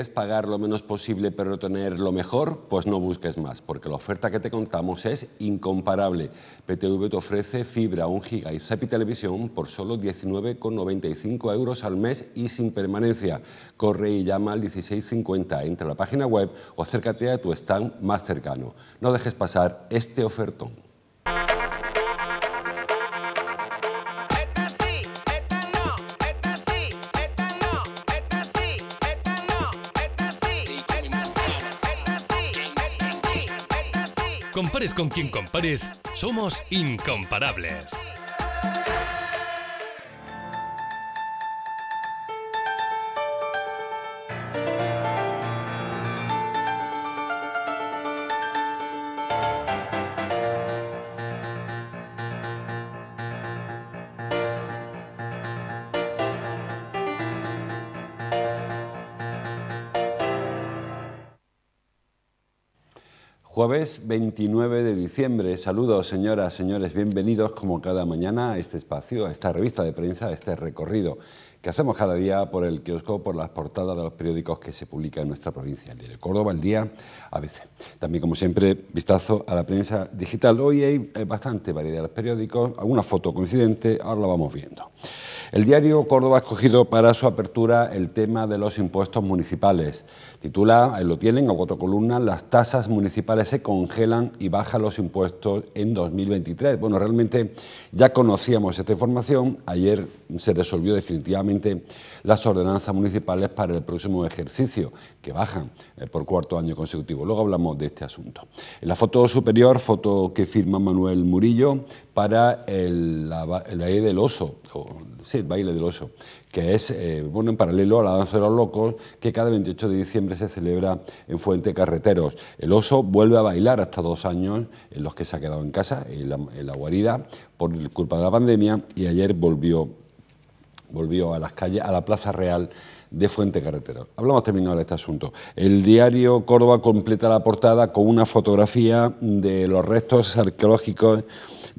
quieres pagar lo menos posible pero tener lo mejor, pues no busques más, porque la oferta que te contamos es incomparable. PTV te ofrece fibra 1 giga y Televisión por solo 19,95 euros al mes y sin permanencia. Corre y llama al 1650, entra a la página web o acércate a tu stand más cercano. No dejes pasar este ofertón. Compares con quien compares, somos incomparables. Jueves 29 de diciembre. Saludos, señoras, señores. Bienvenidos como cada mañana a este espacio, a esta revista de prensa, a este recorrido que hacemos cada día por el kiosco, por las portadas de los periódicos que se publican en nuestra provincia. El Córdoba, el día ABC. También, como siempre, vistazo a la prensa digital. Hoy hay eh, bastante variedad de periódicos, alguna foto coincidente, ahora la vamos viendo. El diario Córdoba ha escogido para su apertura el tema de los impuestos municipales. Titula, ahí lo tienen, a cuatro columnas, las tasas municipales se congelan y bajan los impuestos en 2023. Bueno, realmente ya conocíamos esta información. Ayer se resolvió definitivamente las ordenanzas municipales para el próximo ejercicio, que bajan eh, por cuarto año consecutivo. Luego hablamos de este asunto. En la foto superior, foto que firma Manuel Murillo, para el, baile del oso, el baile del oso, que es, eh, bueno, en paralelo a la danza de los locos, que cada 28 de diciembre se celebra en Fuente Carreteros. El oso vuelve a bailar hasta dos años en los que se ha quedado en casa, en la, guarida, por culpa de la pandemia, y ayer volvió, volvió a las calles, a la Plaza Real de Fuente Carreteros... Hablamos también de este asunto. El diario Córdoba completa la portada con una fotografía de los restos arqueológicos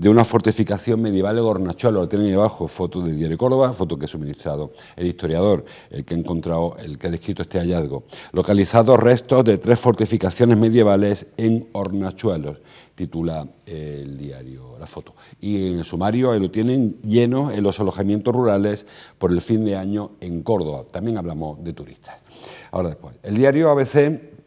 de una fortificación medieval de Gornachuelo. Tienen abajo foto de Diario Córdoba, ...foto que ha suministrado el historiador, el que ha encontrado, el que ha descrito este hallazgo. Localizados restos de tres fortificaciones medievales en Hornachuelos, titula el diario, la foto. Y en el sumario lo tienen lleno en los alojamientos rurales por el fin de año en Córdoba. También hablamos de turistas. Ahora después, el diario ABC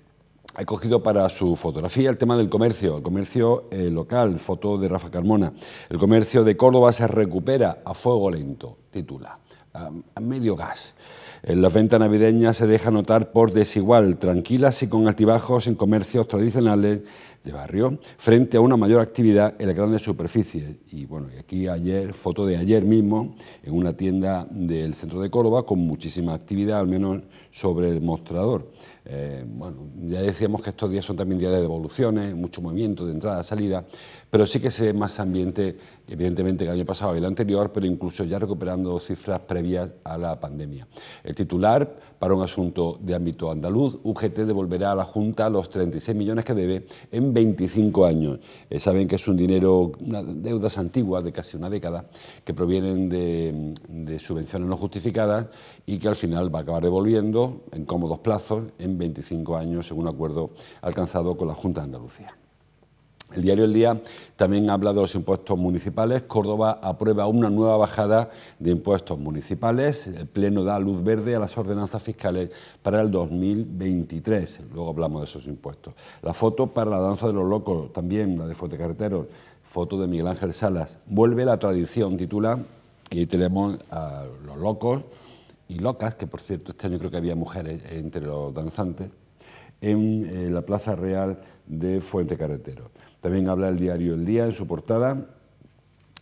ha cogido para su fotografía el tema del comercio, el comercio eh, local, foto de Rafa Carmona. El comercio de Córdoba se recupera a fuego lento, titula, a, medio gas. En eh, las ventas navideñas se deja notar por desigual, tranquilas y con altibajos en comercios tradicionales de barrio, frente a una mayor actividad en las grandes superficies. Y bueno, aquí ayer, foto de ayer mismo, en una tienda del centro de Córdoba, con muchísima actividad, al menos sobre el mostrador. Eh, bueno, ya decíamos que estos días son también días de devoluciones, mucho movimiento de entrada, salida, pero sí que se ve más ambiente, evidentemente, que el año pasado y el anterior, pero incluso ya recuperando cifras previas a la pandemia. El titular, para un asunto de ámbito andaluz, UGT devolverá a la Junta los 36 millones que debe en 25 años. Eh, saben que es un dinero, deudas antiguas de casi una década, que provienen de, subvenciones no justificadas y que al final va a acabar devolviendo en cómodos plazos en 25 años según acuerdo alcanzado con la Junta de Andalucía. El diario El Día también habla de los impuestos municipales. Córdoba aprueba una nueva bajada de impuestos municipales. El Pleno da luz verde a las ordenanzas fiscales para el 2023. Luego hablamos de esos impuestos. La foto para la danza de los locos, también la de Fuente carretero. foto de Miguel Ángel Salas. Vuelve la tradición, titula y tenemos a los locos y locas, que por cierto este año creo que había mujeres entre los danzantes, en eh, la Plaza Real de Fuente Carretero. También habla el diario El Día en su portada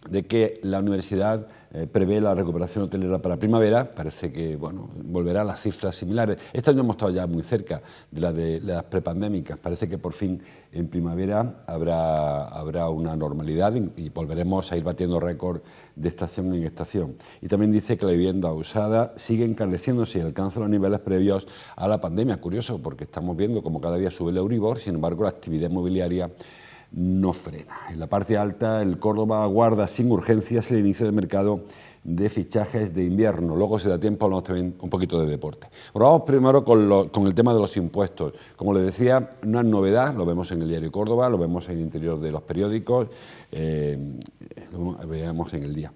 de que la universidad eh, prevé la recuperación hotelera para primavera, parece que bueno, volverá a las cifras similares. Este año hemos estado ya muy cerca de, las prepandémicas, parece que por fin en primavera habrá, habrá una normalidad y, volveremos a ir batiendo récord de estación en estación. Y también dice que la vivienda usada sigue encareciéndose y alcanza los niveles previos a la pandemia. Curioso, porque estamos viendo como cada día sube el Euribor, sin embargo la actividad inmobiliaria no frena. En la parte alta, el Córdoba aguarda sin urgencias el inicio del mercado de fichajes de invierno. Luego, se da tiempo, hablamos también un poquito de deporte. vamos primero con, el tema de los impuestos. Como les decía, no es novedad, lo vemos en el diario Córdoba, lo vemos en el interior de los periódicos, eh, lo veamos en el día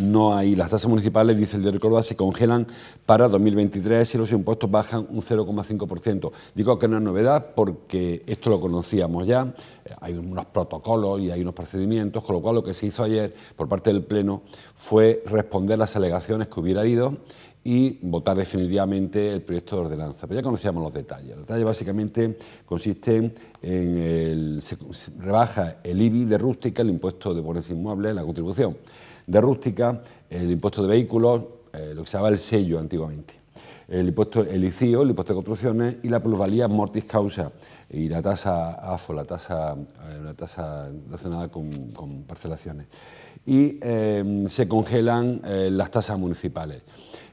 no hay, las tasas municipales, dice el diario Córdoba, se congelan para 2023 y los impuestos bajan un 0,5%. Digo que no es novedad porque esto lo conocíamos ya, hay unos protocolos y hay unos procedimientos, con lo cual lo que se hizo ayer por parte del Pleno fue responder las alegaciones que hubiera habido y votar definitivamente el proyecto de ordenanza. Pero ya conocíamos los detalles. Los detalles básicamente consisten en el, se rebaja el IBI de rústica, el impuesto de bonos inmuebles... la contribución de rústica, el impuesto de vehículos, eh, lo que se llamaba el sello antiguamente, el impuesto, el ICIO, el impuesto de construcciones y la plusvalía mortis causa y la tasa AFO, la tasa, eh, la tasa relacionada con, parcelaciones. Y em, se congelan eh, las tasas municipales.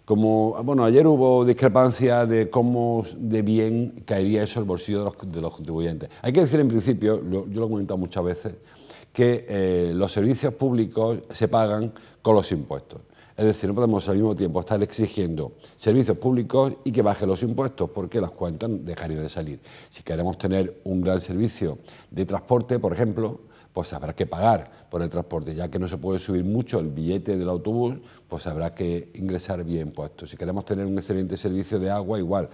Como, bueno, ayer hubo discrepancia de cómo de bien caería eso el bolsillo de los, contribuyentes. Hay que decir en principio, yo lo he comentado muchas veces, que eh, los servicios públicos se pagan con los impuestos. Es decir, no podemos al mismo tiempo estar exigiendo servicios públicos y que bajen los impuestos, porque las cuentas dejarían de salir. Si queremos tener un gran servicio de transporte, por ejemplo, pues habrá que pagar por el transporte, ya que no se puede subir mucho el billete del autobús, pues habrá que ingresar bien impuestos. Si queremos tener un excelente servicio de agua, igual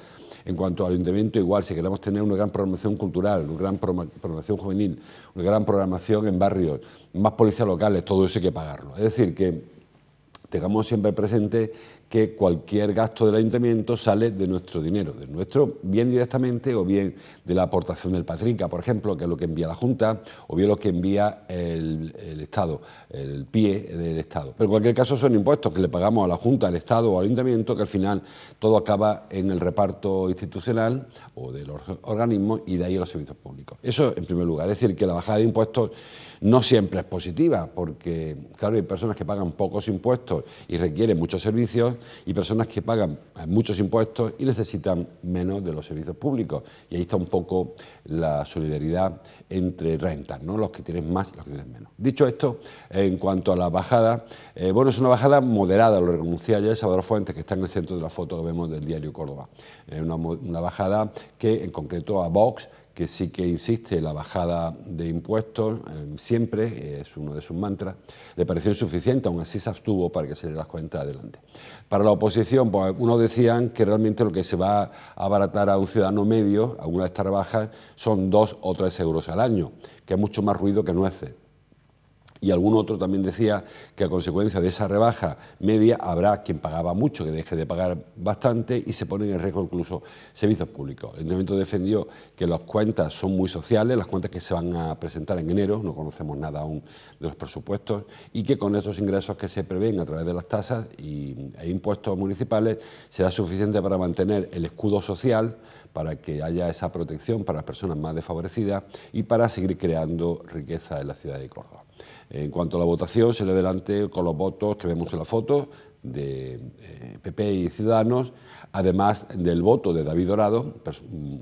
en cuanto al ayuntamiento, igual, si queremos tener una gran programación cultural, una gran programación juvenil, una gran programación en barrios, más policías locales, todo eso hay que pagarlo. Es decir, que tengamos siempre presente que cualquier gasto del ayuntamiento sale de nuestro dinero, de nuestro bien directamente o bien de la aportación del Patrica, por ejemplo, que es lo que envía la Junta, o bien lo que envía el, Estado, el pie del Estado. Pero en cualquier caso son impuestos que le pagamos a la Junta, al Estado o al ayuntamiento, que al final todo acaba en el reparto institucional o de los organismos y de ahí a los servicios públicos. Eso en primer lugar, es decir, que la bajada de impuestos no siempre es positiva, porque claro, hay personas que pagan pocos impuestos y requieren muchos servicios y personas que pagan eh, muchos impuestos y necesitan menos de los servicios públicos. Y ahí está un poco la solidaridad entre rentas, ¿no? los que tienen más, y los que tienen menos. Dicho esto, en cuanto a la bajada, eh, bueno, es una bajada moderada, lo reconocía ayer Salvador Fuentes, que está en el centro de la foto que vemos del diario Córdoba. Es una, una bajada que en concreto a Vox, que sí que insiste en la bajada de impuestos em, siempre, es uno de sus mantras, le pareció insuficiente, aún así se abstuvo para que se le las cuenta adelante. Para la oposición, pues decían que realmente lo que se va a abaratar a un ciudadano medio, a una de estas rebajas, son dos o tres euros al año, que es mucho más ruido que nueces y algún otro también decía que a consecuencia de esa rebaja media habrá quien pagaba mucho, que deje de pagar bastante y se ponen en riesgo incluso servicios públicos. El este momento defendió que las cuentas son muy sociales, las cuentas que se van a presentar en enero, no conocemos nada aún de los presupuestos, y que con esos ingresos que se prevén a través de las tasas y, e impuestos municipales será suficiente para mantener el escudo social, para que haya esa protección para las personas más desfavorecidas y para seguir creando riqueza en la ciudad de Córdoba. En cuanto a la votación, se le adelante con los votos que vemos en la foto de PP eh, y Ciudadanos, además del voto de David Dorado,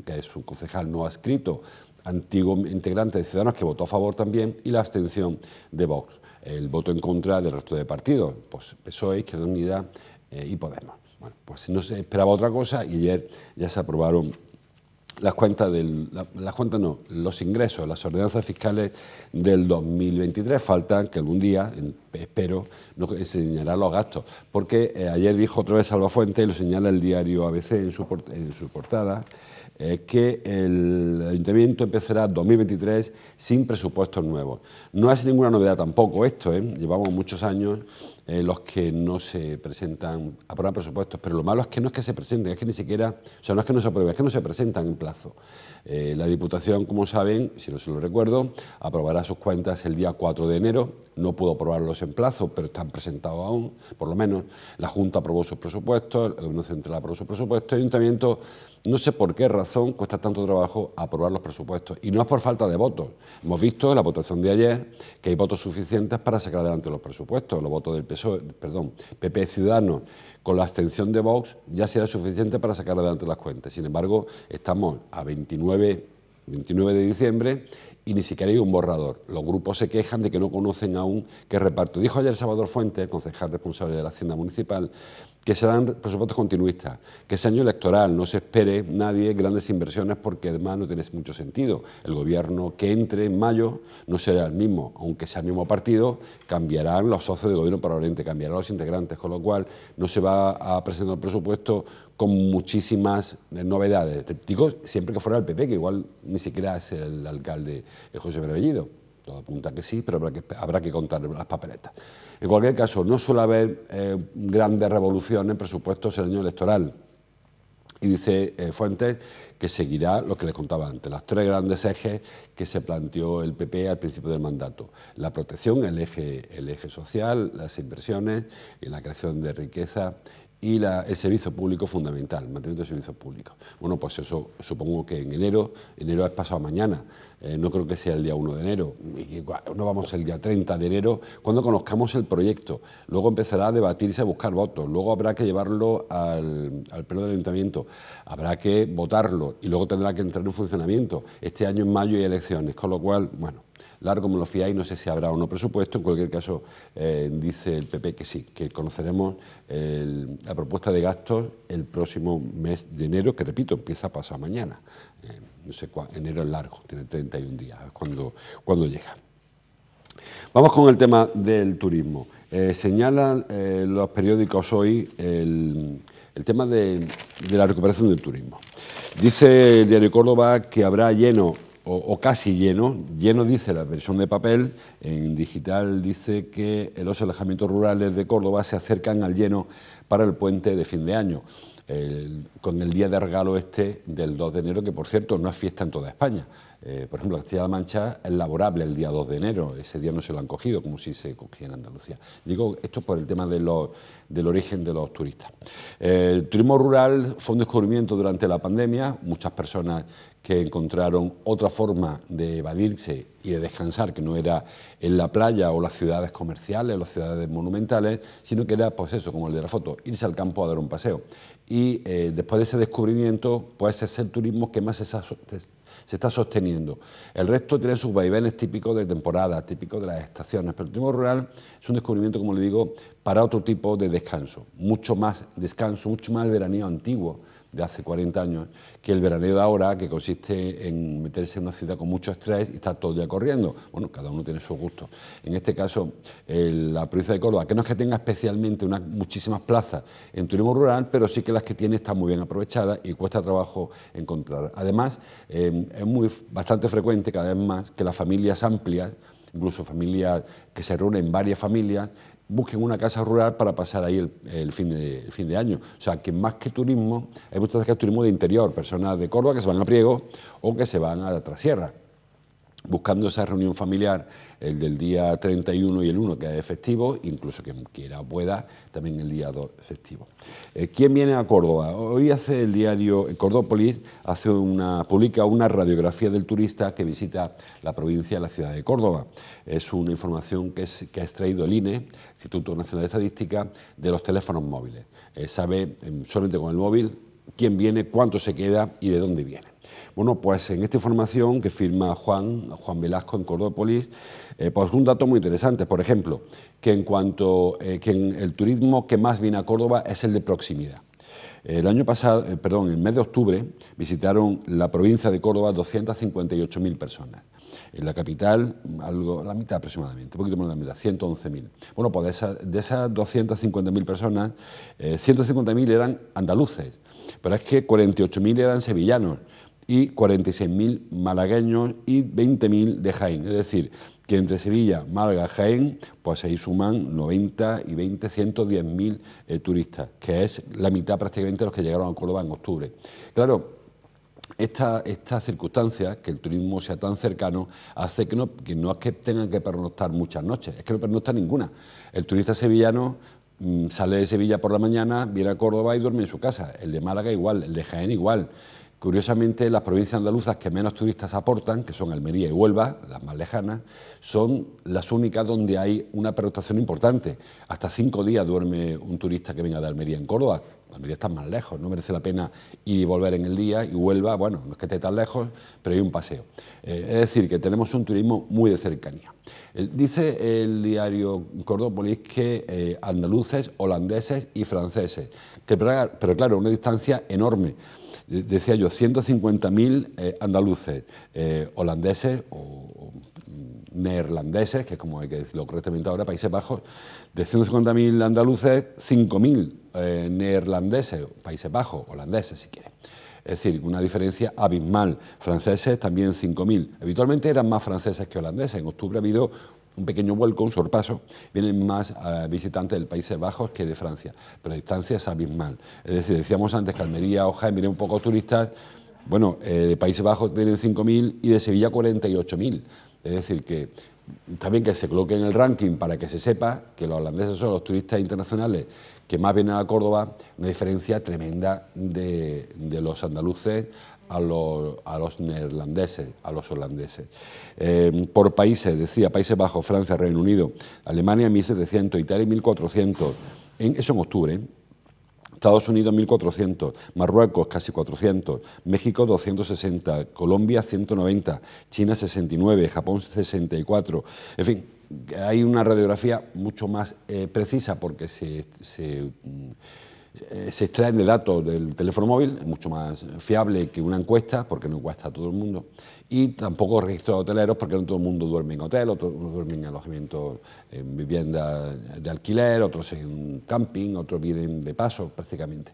que es un concejal no adscrito, antiguo integrante de Ciudadanos que votó a favor también, y la abstención de Vox, el voto en contra del resto de partidos, pues PSOE, Izquierda Unida eh, y Podemos. Bueno, pues no se esperaba otra cosa y ayer ya se aprobaron las cuentas del, las cuentas no, los ingresos, las ordenanzas fiscales del 2023 faltan que algún día, espero, nos enseñará eh, los gastos, porque eh, ayer dijo otra vez Fuente y lo señala el diario ABC en su, en su portada. Eh, que el ayuntamiento empezará 2023 sin presupuestos nuevos. No es ninguna novedad tampoco esto, ¿eh? llevamos muchos años eh, los que no se presentan, aprobar presupuestos, pero lo malo es que no es que se presenten, es que ni siquiera, o sea, no es que no se aprueben, es que no se presentan en plazo. Eh, la Diputación, como saben, si no se lo recuerdo, aprobará sus cuentas el día 4 de enero no puedo aprobarlos en plazo, pero están presentados aún, por lo menos. La Junta aprobó sus presupuestos, el Gobierno Central aprobó sus presupuestos, el Ayuntamiento, no sé por qué razón cuesta tanto trabajo aprobar los presupuestos. Y no es por falta de votos. Hemos visto en la votación de ayer que hay votos suficientes para sacar adelante los presupuestos. Los votos del PSOE, perdón, PP Ciudadanos con la abstención de Vox ya será suficiente para sacar adelante las cuentas. Sin embargo, estamos a 29 de diciembre y ni siquiera hay un borrador. Los grupos se quejan de que no conocen aún qué reparto. Dijo ayer Salvador Fuentes, concejal responsable de la Hacienda Municipal, que serán presupuestos continuistas, que ese año electoral no se espere nadie grandes inversiones porque además no tiene mucho sentido. El gobierno que entre en mayo no será el mismo, aunque sea el mismo partido, cambiarán los socios de gobierno para Oriente, cambiarán los integrantes, con lo cual no se va a presentar el presupuesto con muchísimas eh, novedades. Digo, siempre que fuera el PP, que igual ni siquiera es el alcalde eh, José Berbellido. Todo apunta que sí, pero habrá que, contar las papeletas. En cualquier caso, no suele haber eh, grandes revoluciones en presupuestos en el año electoral. Y dice Fuentes que seguirá lo que les contaba antes, las tres grandes ejes que se planteó el PP al principio del mandato. La protección, el eje social, las inversiones y la creación de riqueza y el servicio público fundamental, mantenimiento de servicios públicos. Bueno, pues eso supongo que en enero, enero es pasado mañana, eh, no creo que sea el día 1 de enero, no vamos el día 30 de enero, cuando conozcamos el proyecto, luego empezará a debatirse, a buscar votos, luego habrá que llevarlo al, al pleno del ayuntamiento, habrá que votarlo y luego tendrá que entrar en funcionamiento. Este año en mayo hay elecciones, con lo cual, bueno, largo me lo fiáis, no sé si habrá o no presupuesto, en cualquier caso eh, dice el PP que sí, que conoceremos la propuesta de gastos el próximo mes de enero, que repito, empieza a pasar mañana, eh, no sé cuándo, enero es largo, tiene 31 días, cuando, cuando llega. Vamos con el tema del turismo. Eh, señalan los periódicos hoy el, tema de, de la recuperación del turismo. Dice el diario Córdoba que habrá lleno o, casi lleno. Lleno dice la versión de papel, en digital dice que los alejamientos rurales de Córdoba se acercan al lleno para el puente de fin de año, con el día de regalo este del 2 de enero, que por cierto no es fiesta en toda España. Eh, por ejemplo, la Castilla-La Mancha es laborable el día 2 de enero, ese día no se lo han cogido como si se cogía en Andalucía. Digo esto por el tema del origen de los turistas. el turismo rural fue un descubrimiento durante la pandemia, muchas personas que encontraron otra forma de evadirse y de descansar, que no era en la playa o las ciudades comerciales, las ciudades monumentales, sino que era, pues eso, como el de la foto, irse al campo a dar un paseo. Y eh, después de ese descubrimiento, pues ese es el turismo que más se, está sosteniendo. El resto tiene sus vaivenes típicos de temporada, típicos de las estaciones, pero el turismo rural es un descubrimiento, como le digo, para otro tipo de descanso, mucho más descanso, mucho más veraneo antiguo de hace 40 años, que el veraneo de ahora, que consiste en meterse en una ciudad con mucho estrés y estar todo el día corriendo. Bueno, cada uno tiene su gusto. En este caso, la provincia de Córdoba, que no es que tenga especialmente unas muchísimas plazas en turismo rural, pero sí que las que tiene están muy bien aprovechadas y cuesta trabajo encontrar. Además, em, es muy, bastante frecuente cada vez más que las familias amplias incluso familias que se reúnen varias familias, busquen una casa rural para pasar ahí el, fin de, fin de, año. O sea, que más que turismo, hay muchas veces que turismo de interior, personas de Córdoba que se van a Priego o que se van a Trasierra buscando esa reunión familiar, el del día 31 y el 1, que es efectivo incluso quien quiera pueda, también el día 2 festivo. Eh, ¿Quién viene a Córdoba? Hoy hace el diario Cordópolis, hace una, publica una radiografía del turista que visita la provincia, la ciudad de Córdoba. Es una información que, que ha extraído el INE, Instituto Nacional de Estadística, de los teléfonos móviles. Eh, sabe, em, solamente con el móvil, quién viene, cuánto se queda y de dónde viene. Bueno, pues en esta información que firma Juan, Juan Velasco en Cordópolis, eh, pues un dato muy interesante, por ejemplo, que en cuanto eh, que en el turismo que más viene a Córdoba es el de proximidad. El año pasado, eh, perdón, en el mes de octubre visitaron la provincia de Córdoba 258.000 personas. En la capital, algo, la mitad aproximadamente, un poquito menos de la mitad, 111.000. Bueno, pues de de esas 250.000 personas, 150.000 eh, eran andaluces, pero es que 48.000 eran sevillanos y 46.000 malagueños y 20.000 de Jaén. Es decir, que entre Sevilla, Málaga, Jaén, pues ahí suman 90 y 20, 110.000 eh, turistas, que es la mitad prácticamente de los que llegaron a Córdoba en octubre. Claro, esta, esta, circunstancia, que el turismo sea tan cercano, hace que no, que no es que tengan que pernoctar muchas noches, es que no pernocta ninguna. El turista sevillano Mm, sale de Sevilla por la mañana, viene a Córdoba y duerme en su casa. El de Málaga igual, el de Jaén igual. Curiosamente, las provincias andaluzas que menos turistas aportan, que son Almería y Huelva, las más lejanas, son las únicas donde hay una perotación importante. Hasta cinco días duerme un turista que venga de Almería en Córdoba. Almería está más lejos, no merece la pena ir y volver en el día y Huelva, bueno, no es que esté tan lejos, pero hay un paseo. Eh, es decir, que tenemos un turismo muy de cercanía. Dice el diario Cordópolis que eh, andaluces, holandeses y franceses, que, pero claro, una distancia enorme. Decía yo, 150.000 eh, andaluces, eh, holandeses o, neerlandeses, que es como hay que decirlo correctamente ahora, Países Bajos, de 150.000 andaluces, 5.000 neerlandeses, Países Bajos, holandeses si quieren. Es decir, una diferencia abismal. Franceses también 5.000. Habitualmente eran más franceses que holandeses. En octubre ha habido un pequeño vuelco, un sorpaso, vienen más ah, visitantes del Países Bajos que de Francia, pero la distancia es abismal. Es decir, decíamos antes que Almería o vienen un poco turistas, bueno, eh, de Países Bajos vienen 5.000 y de Sevilla 48.000. Es decir, que también que se coloque en el ranking para que se sepa que los holandeses son los turistas internacionales que más vienen a Córdoba, una diferencia tremenda de, los andaluces a los, a los, neerlandeses, a los holandeses. Eh, por países, decía, Países Bajos, Francia, Reino Unido, Alemania 1.700, Italia 1.400, en, eso en octubre, ¿eh? Estados Unidos 1.400, Marruecos casi 400, México 260, Colombia 190, China 69, Japón 64, en fin, hay una radiografía mucho más eh, precisa porque se, eh, se, extraen de datos del teléfono móvil, es mucho más fiable que una encuesta porque no encuesta a todo el mundo. Y tampoco registro hoteleros porque no todo el mundo duerme en hotel, otros duermen en alojamiento... en viviendas de alquiler, otros en camping, otros vienen de paso prácticamente.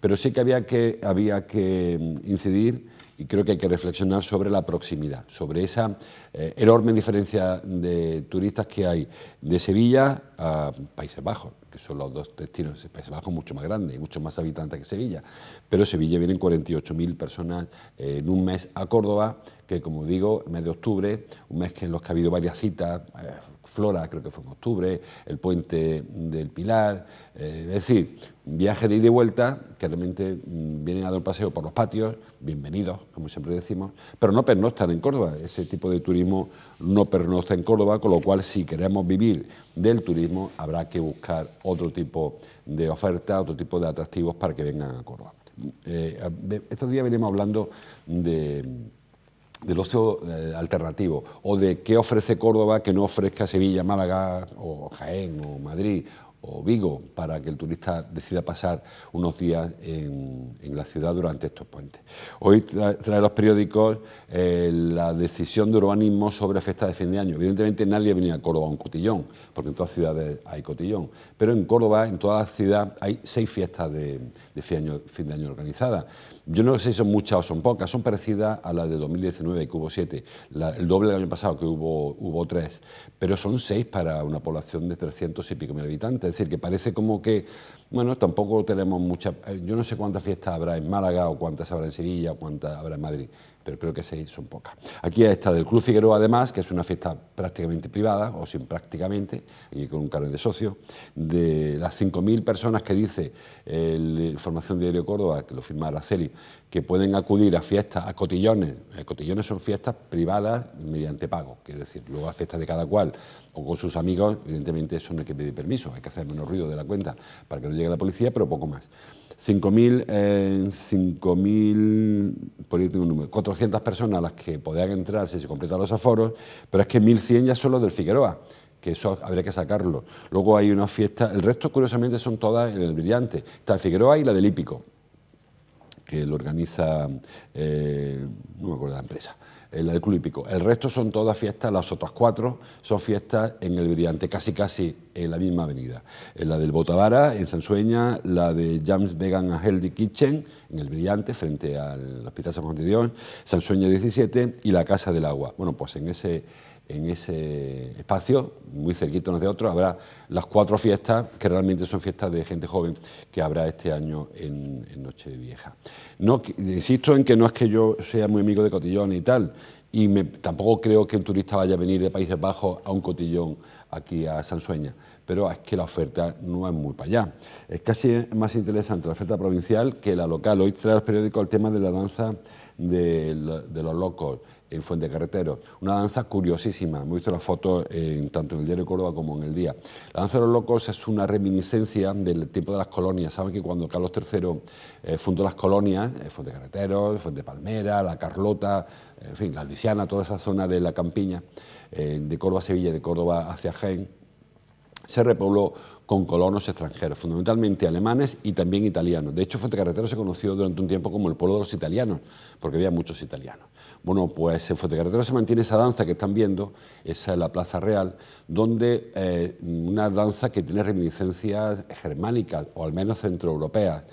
Pero sí que había que, había que mm, incidir y creo que hay que reflexionar sobre la proximidad, sobre esa eh, enorme diferencia de turistas que hay de Sevilla a Países Bajos, que son los dos destinos, Países Bajos mucho más grande y mucho más habitantes que Sevilla, pero Sevilla vienen 48.000 personas eh, en un mes a Córdoba, que como digo, mes de octubre, un mes que en los que ha habido varias citas, eh, Flora, creo que fue en octubre, el puente del Pilar, eh, es decir, viaje de ida y vuelta que realmente mm, vienen a dar un paseo por los patios, bienvenidos, como siempre decimos, pero no pernoctan en Córdoba, ese tipo de turismo no está en Córdoba, con lo cual si queremos vivir del turismo habrá que buscar otro tipo de oferta, otro tipo de atractivos para que vengan a Córdoba. Mm, eh, estos días venimos hablando de del ocio eh, alternativo o de qué ofrece Córdoba que no ofrezca Sevilla, Málaga o Jaén o Madrid o Vigo para que el turista decida pasar unos días en, la ciudad durante estos puentes. Hoy trae, los periódicos eh, la decisión de urbanismo sobre fiesta de fin de año. Evidentemente nadie venía a Córdoba a un cotillón, porque en todas ciudades hay cotillón, pero en Córdoba, en toda la ciudad, hay seis fiestas de, fin de año organizadas. Yo no sé si son muchas o son pocas, son parecidas a las de 2019, que hubo siete, el doble del año pasado, que hubo, hubo tres, pero son seis para una población de 300 y pico mil habitantes. Es decir, que parece como que, bueno, tampoco tenemos muchas. Eh, yo no sé cuántas fiestas habrá en Málaga, o cuántas habrá en Sevilla, o cuántas habrá en Madrid pero creo que seis son pocas. Aquí está del Club Figueroa, además, que es una fiesta prácticamente privada, o sin prácticamente, y con un carnet de socio, de las 5.000 personas que dice la Formación Diario Córdoba, que lo firma Araceli, que pueden acudir a fiestas, a cotillones. Eh, cotillones son fiestas privadas mediante pago, quiero decir, luego a fiestas de cada cual o con sus amigos, evidentemente eso no hay que pedir permiso, hay que hacer menos ruido de la cuenta para que no llegue la policía, pero poco más. 5.000, 5.000, eh, por ahí tengo un número, .200 personas las que podían entrar si se completan los aforos, pero es que 1.100 ya son los del Figueroa, que eso habría que sacarlo. Luego hay una fiesta, el resto curiosamente son todas en el brillante, está el Figueroa y la del Hípico, que lo organiza, eh, no me acuerdo la empresa en el Club El resto son todas fiestas, las otras cuatro son fiestas en el Brillante, casi casi en la misma avenida. En la del Botavara, en Sansueña, la de James Vegan and Healthy Kitchen, en el Brillante, frente al Hospital San Juan de Dios, Sansueña 17 y la Casa del Agua. Bueno, pues en ese en ese espacio, muy cerquita unos de otros, habrá las cuatro fiestas, que realmente son fiestas de gente joven, que habrá este año en, Nochevieja. No, insisto en que no es que yo sea muy amigo de cotillón y tal, y tampoco creo que un turista vaya a venir de Países Bajos a un cotillón aquí a Sansueña, pero es que la oferta no es muy para allá. Es casi más interesante la oferta provincial que la local. Hoy trae el periódico el tema de la danza de los locos en Fuente Carretero. Una danza curiosísima, hemos visto las fotos eh, tanto en el diario Córdoba como en el día. La danza de los locos es una reminiscencia del tiempo de las colonias. Saben que cuando Carlos III eh, fundó las colonias, eh, Fuente Carretero, Fuente Palmera, La Carlota, en fin, la Luisiana, toda esa zona de la campiña, de Córdoba a Sevilla, de Córdoba hacia Jaén, se repobló con colonos extranjeros, fundamentalmente alemanes y también italianos. De hecho, Fuente Carretero se conoció durante un tiempo como el pueblo de los italianos, porque había muchos italianos. Bueno, pues en Fuentecarretero se mantiene esa danza que están viendo, esa es la Plaza Real, donde eh, una danza que tiene reminiscencias germánicas o al menos centroeuropeas.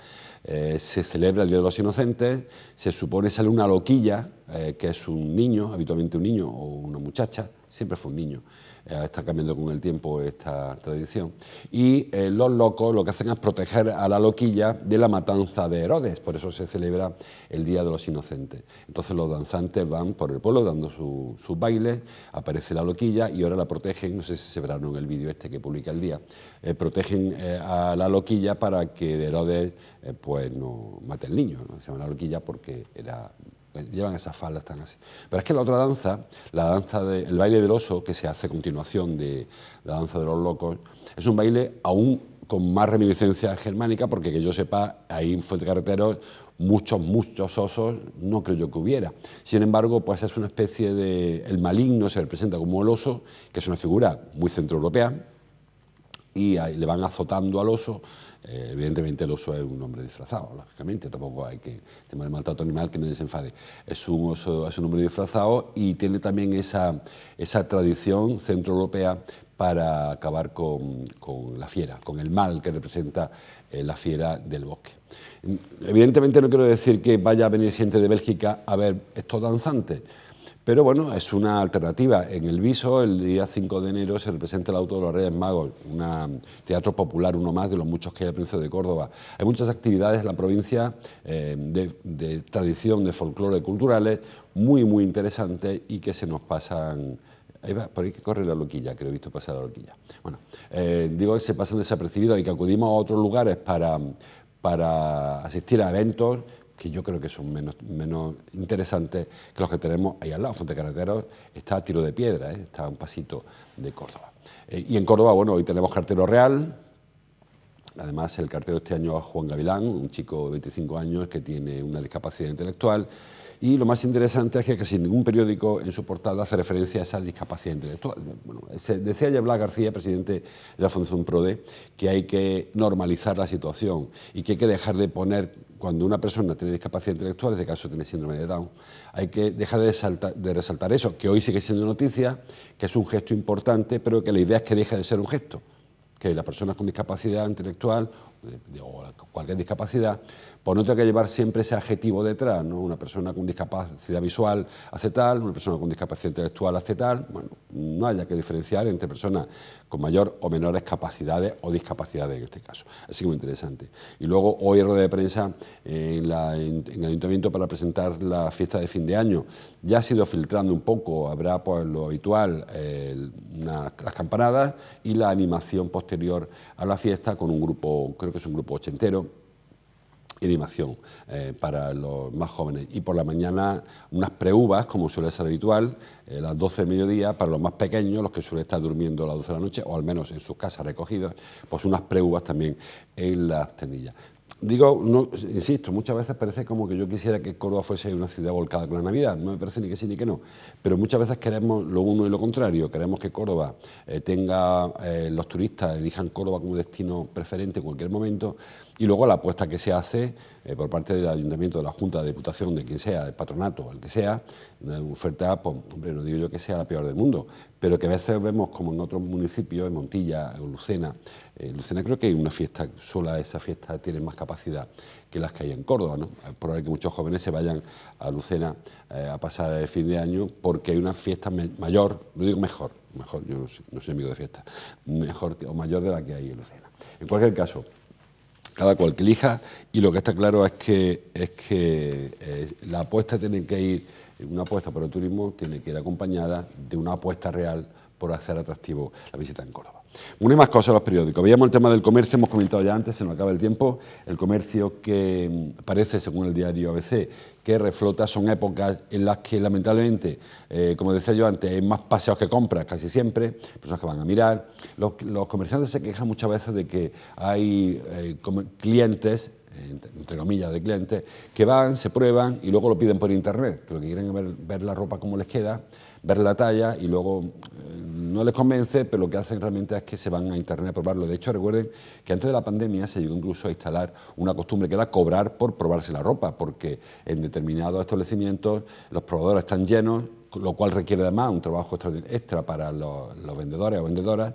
Eh, se celebra el Día de los Inocentes, se supone sale una loquilla, eh, que es un niño, habitualmente un niño o una muchacha, siempre fue un niño. Eh, está cambiando con el tiempo esta tradición. Y eh, los locos lo que hacen es proteger a la loquilla de la matanza de Herodes, por eso se celebra el Día de los Inocentes. Entonces los danzantes van por el pueblo dando sus bailes, aparece la loquilla y ahora la protegen, no sé si se verán en el vídeo este que publica el día, eh, protegen a la loquilla para que Herodes pues no mate el niño, se llama la loquilla porque era pues llevan esas faldas tan así. Pero es que la otra danza, la danza del baile del oso, que se hace a continuación de, la danza de los locos, es un baile aún con más reminiscencia germánica, porque que yo sepa, ahí en Fuentecarretero muchos, muchos osos no creo yo que hubiera. Sin embargo, pues es una especie de... El maligno se representa como el oso, que es una figura muy centroeuropea, y le van azotando al oso. Eh, evidentemente el oso es un hombre disfrazado, lógicamente, tampoco hay que... tema de maltrato animal que me desenfade. Es un, oso, es un hombre disfrazado y tiene también esa, esa tradición centroeuropea para acabar con, con, la fiera, con el mal que representa eh, la fiera del bosque. Evidentemente no quiero decir que vaya a venir gente de Bélgica a ver estos danzantes, pero bueno, es una alternativa. En el Viso, el día 5 de enero, se representa el auto de los Reyes Magos, un teatro popular, uno más de los muchos que hay en el provincia de Córdoba. Hay muchas actividades en la provincia eh, de, tradición, de folclore culturales, muy, muy interesantes y que se nos pasan. Ahí va, por ahí que corre la loquilla, que he visto pasar la loquilla. Bueno, eh, digo que se pasan desapercibidos y que acudimos a otros lugares para, para asistir a eventos que yo creo que son menos, interesantes que los que tenemos ahí al lado. Cartero está a tiro de piedra, ¿eh? está a un pasito de Córdoba. Eh, y en Córdoba, bueno, hoy tenemos cartero real. Además, el cartero este año a Juan Gavilán, un chico de 25 años que tiene una discapacidad intelectual y lo más interesante es que casi ningún periódico en su portada hace referencia a esa discapacidad intelectual. Bueno, se decía ya Blas García, presidente de la Fundación PRODE, que hay que normalizar la situación y que hay que dejar de poner, cuando una persona tiene discapacidad intelectual, en este caso tiene síndrome de Down, hay que dejar de, de resaltar eso, que hoy sigue siendo noticia, que es un gesto importante, pero que la idea es que deje de ser un gesto que las personas con discapacidad intelectual o cualquier discapacidad, pues no tengo que llevar siempre ese adjetivo detrás, ¿no? Una persona con discapacidad visual hace tal, una persona con discapacidad intelectual hace tal, bueno, no haya que diferenciar entre personas con mayor o menores capacidades o discapacidades en este caso. Así que muy interesante. Y luego hoy rueda de prensa en, el Ayuntamiento para presentar la fiesta de fin de año. Ya ha sido filtrando un poco, habrá pues lo habitual, las campanadas y la animación posterior a la fiesta con un grupo, creo que es un grupo ochentero, animación eh, para los más jóvenes. Y por la mañana unas preúvas como suele ser habitual, a eh, las 12 del mediodía, para los más pequeños, los que suelen estar durmiendo a las 12 de la noche, o al menos en sus casas recogidas, pues unas preúvas también en las tendillas. Digo, no, insisto, muchas veces parece como que yo quisiera que Córdoba fuese una ciudad volcada con la Navidad, no me parece ni que sí ni que no, pero muchas veces queremos lo uno y lo contrario, queremos que Córdoba eh, tenga, eh, los turistas elijan Córdoba como destino preferente en cualquier momento, y luego la apuesta que se hace eh, por parte del Ayuntamiento, de la Junta, de Diputación, de quien sea, del patronato, el que sea, una oferta, pues, hombre, no digo yo que sea la peor del mundo, pero que a veces vemos como en otros municipios, en Montilla o Lucena, eh, Lucena creo que hay una fiesta sola, esa fiesta tiene más capacidad que las que hay en Córdoba, ¿no? Es probable que muchos jóvenes se vayan a Lucena eh, a pasar el fin de año porque hay una fiesta mayor, no digo mejor, mejor, yo no soy, amigo de fiesta, mejor que, o mayor de la que hay en Lucena. En cualquier caso, cada cual que elija, y lo que está claro es que, es que eh, la apuesta tiene que ir, una apuesta para el turismo tiene que ir acompañada de una apuesta real por hacer atractivo la visita en Córdoba. Una y más cosas los periódicos. Veíamos el tema del comercio, hemos comentado ya antes, se nos acaba el tiempo. El comercio que mm, parece, según el diario ABC, que reflota son épocas en las que, lamentablemente, eh, como decía yo antes, hay más paseos que compras casi siempre, personas que van a mirar. Los, comerciantes se quejan muchas veces de que hay eh, clientes entre comillas, de clientes, que van, se prueban y luego lo piden por internet, que lo que quieren es ver, la ropa como les queda ver la talla y luego eh, no les convence, pero lo que hacen realmente es que se van a internet a probarlo. De hecho, recuerden que antes de la pandemia se llegó incluso a instalar una costumbre que era cobrar por probarse la ropa, porque en determinados establecimientos los probadores están llenos, lo cual requiere además un trabajo extra para los vendedores o vendedoras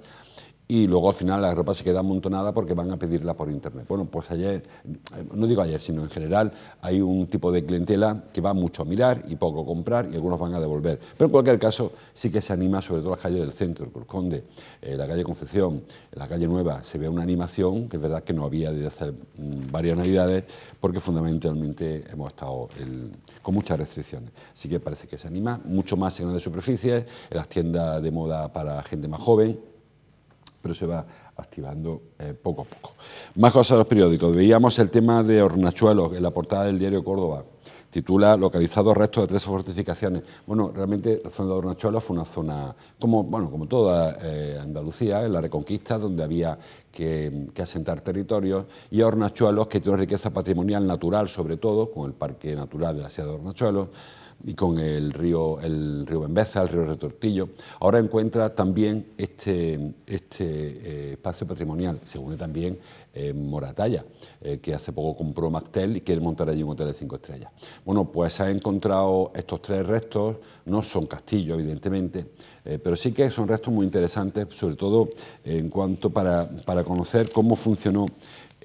y luego al final la ropa se queda amontonada porque van a pedirla por internet. Bueno, pues ayer, no digo ayer, sino en general, hay un tipo de clientela que va mucho a mirar y poco a comprar y algunos van a devolver. Pero en cualquier caso, sí que se anima, sobre todo las calles del centro, el Cruz Conde... Eh, la calle Concepción, la calle Nueva, se ve una animación que es verdad que no había desde hacer mm, varias navidades porque fundamentalmente hemos estado con muchas restricciones. Así que parece que se anima mucho más en las superficies, en las tiendas de moda para gente más joven pero se va activando eh, poco a poco. Más cosas de los periódicos. Veíamos el tema de Hornachuelos en la portada del diario Córdoba. Titula Localizados restos de tres fortificaciones. Bueno, realmente la zona de Hornachuelos fue una zona, como, bueno, como toda eh, Andalucía, en la Reconquista, donde había que, asentar territorios, y Hornachuelos, que tiene riqueza patrimonial natural, sobre todo, con el Parque Natural de la Ciudad de Hornachuelos y con el río, el río Bembeza, el río Retortillo. Ahora encuentra también este, este eh, espacio patrimonial, según une también eh, Moratalla, eh, que hace poco compró Mactel y quiere montar allí un hotel de cinco estrellas. Bueno, pues ha encontrado estos tres restos, no son castillos, evidentemente, pero sí que son restos muy interesantes, sobre todo en cuanto para, para conocer cómo funcionó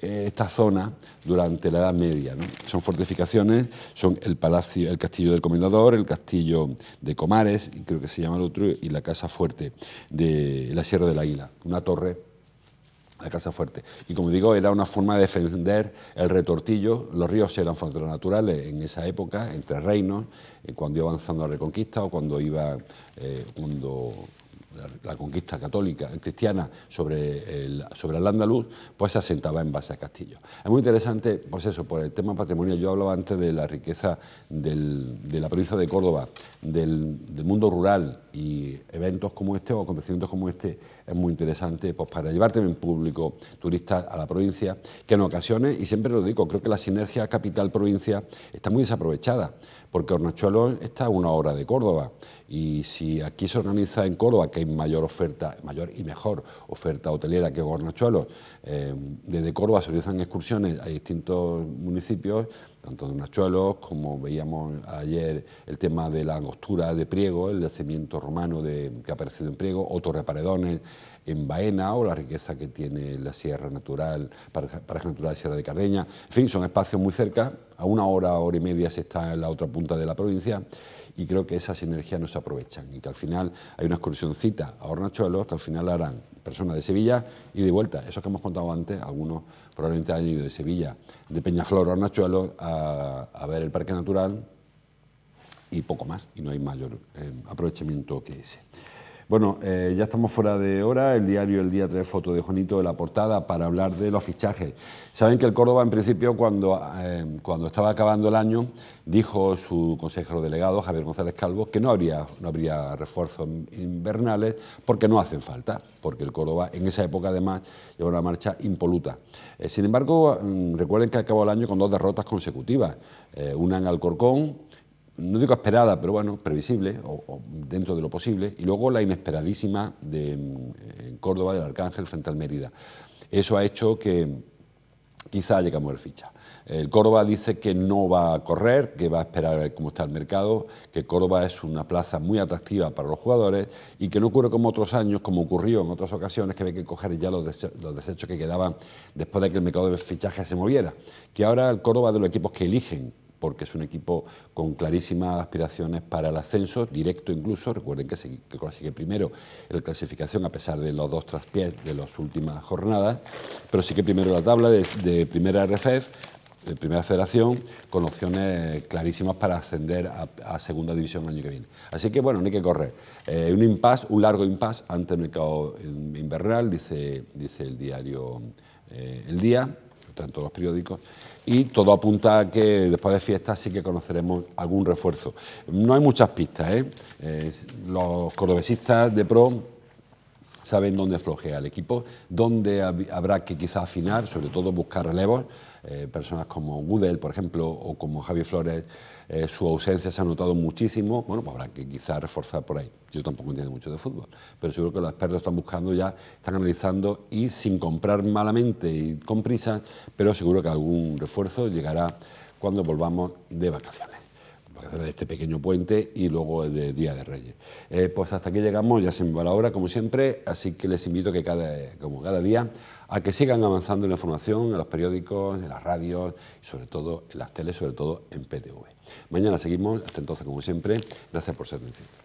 eh, esta zona durante la Edad Media. Son fortificaciones, son el palacio, el castillo del Comendador, el castillo de Comares, creo que se llama el otro, y la casa fuerte de la Sierra de la Águila, una torre la casa fuerte. Y como digo, era una forma de defender el retortillo. Los ríos eran fronteras naturales en esa época, entre reinos, eh, cuando iba avanzando la reconquista o cuando iba, eh, la conquista católica cristiana sobre el, sobre andaluz, pues se asentaba en base a Castillo... Es muy interesante, pues eso, por el tema patrimonio... Yo hablaba antes de la riqueza de la provincia de Córdoba, del mundo rural, y eventos como este o acontecimientos como este es muy interesante pues, para llevar en público turista a la provincia, que en ocasiones, y siempre lo digo, creo que la sinergia capital-provincia está muy desaprovechada, porque Hornachuelos está a una hora de Córdoba y si aquí se organiza en Córdoba, que hay mayor oferta, mayor y mejor oferta hotelera que Hornachuelos, eh, desde Córdoba se organizan excursiones a distintos municipios, tanto de Nachuelos como veíamos ayer el tema de la angostura de Priego, el nacimiento romano de, que ha aparecido en Priego, o Torreparedones en Baena, o la riqueza que tiene la Sierra Natural, Paraje Natural de Sierra de Cardeña. En fin, son espacios muy cerca, a una hora, hora y media se está en la otra punta de la provincia y creo que esas sinergias no se aprovechan y que al final hay una excursióncita a Hornachuelos que al final harán personas de Sevilla y de vuelta. Eso que hemos contado antes, algunos probablemente han ido de Sevilla, de Peñaflor a Hornachuelos a, ver el parque natural y poco más y no hay mayor eh, aprovechamiento que ese. Bueno, eh, ya estamos fuera de hora. El diario El Día 3, foto de Juanito de la portada para hablar de los fichajes. Saben que el Córdoba, en principio, cuando, eh, cuando estaba acabando el año, dijo su consejero delegado, Javier González Calvo, que no habría, no habría refuerzos invernales porque no hacen falta, porque el Córdoba en esa época, además, lleva una marcha impoluta. Eh, sin embargo, mm, recuerden que acabó el año con dos derrotas consecutivas: una en Alcorcón no digo esperada, pero bueno, previsible o, dentro de lo posible, y luego la inesperadísima de, mm, Córdoba del Arcángel frente al Mérida. Eso ha hecho que quizá llegamos al ficha. El Córdoba dice que no va a correr, que va a esperar a ver cómo está el mercado, que Córdoba es una plaza muy atractiva para los jugadores y que no ocurre como otros años, como ocurrió en otras ocasiones, que había que coger ya los, desechos que quedaban después de que el mercado de fichaje se moviera. Que ahora el Córdoba de los equipos que eligen porque es un equipo con clarísimas aspiraciones para el ascenso, directo incluso, recuerden que se consigue primero la clasificación a pesar de los dos traspiés de las últimas jornadas, pero sí que primero la tabla de, primera RFEF, de primera federación, con opciones clarísimas para ascender a, segunda división el año que viene. Así que bueno, no hay que correr. Eh, un impasse, un largo impasse ante el mercado invernal, dice, dice el diario eh, El Día tanto todos los periódicos, y todo apunta a que después de fiestas sí que conoceremos algún refuerzo. No hay muchas pistas, ¿eh? Eh, los cordobesistas de PRO saben dónde flojea el equipo, dónde habrá que quizá afinar, sobre todo buscar relevos. Eh, personas como Goodell, por ejemplo, o como Javier Flores, eh, su ausencia se ha notado muchísimo. Bueno, pues habrá que quizás reforzar por ahí. Yo tampoco entiendo mucho de fútbol, pero seguro que los expertos están buscando ya, están analizando y sin comprar malamente y con prisa, pero seguro que algún refuerzo llegará cuando volvamos de vacaciones de este pequeño puente y luego el de Día de Reyes. Eh, pues hasta aquí llegamos, ya se me va la hora como siempre, así que les invito que cada, como cada día a que sigan avanzando en la información, en los periódicos, en las radios y sobre todo en las teles, sobre todo en PTV. Mañana seguimos, hasta entonces como siempre, gracias por ser atención.